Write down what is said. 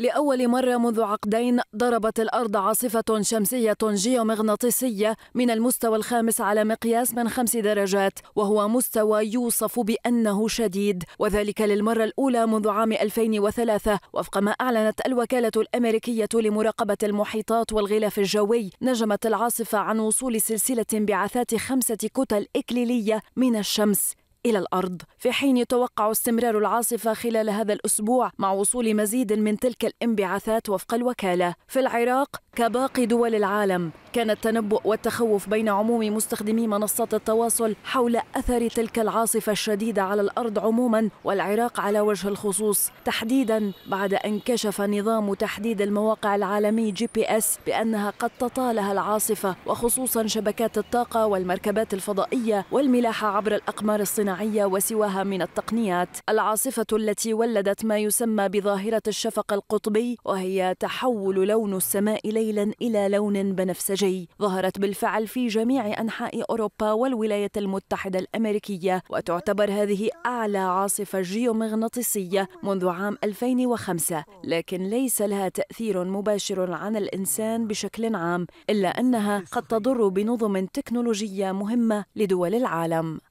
لأول مرة منذ عقدين ضربت الأرض عاصفة شمسية جيومغناطيسية من المستوى الخامس على مقياس من خمس درجات وهو مستوى يوصف بأنه شديد وذلك للمرة الأولى منذ عام 2003 وفق ما أعلنت الوكالة الأمريكية لمراقبة المحيطات والغلاف الجوي نجمت العاصفة عن وصول سلسلة انبعاثات خمسة كتل إكليلية من الشمس إلى الأرض في حين يتوقع استمرار العاصفة خلال هذا الأسبوع مع وصول مزيد من تلك الانبعاثات وفق الوكالة في العراق كباقي دول العالم كان التنبؤ والتخوف بين عموم مستخدمي منصات التواصل حول أثر تلك العاصفة الشديدة على الأرض عموما والعراق على وجه الخصوص تحديدا بعد أن كشف نظام تحديد المواقع العالمي جي بي اس بأنها قد تطالها العاصفة وخصوصا شبكات الطاقة والمركبات الفضائية والملاحة عبر الأقمار الصناعية وسواها من التقنيات العاصفة التي ولدت ما يسمى بظاهرة الشفق القطبي وهي تحول لون السماء الى ليلا إلى لون بنفسجي ظهرت بالفعل في جميع أنحاء أوروبا والولايات المتحدة الأمريكية وتعتبر هذه أعلى عاصفة جيومغناطيسية منذ عام 2005 لكن ليس لها تأثير مباشر عن الإنسان بشكل عام إلا أنها قد تضر بنظم تكنولوجية مهمة لدول العالم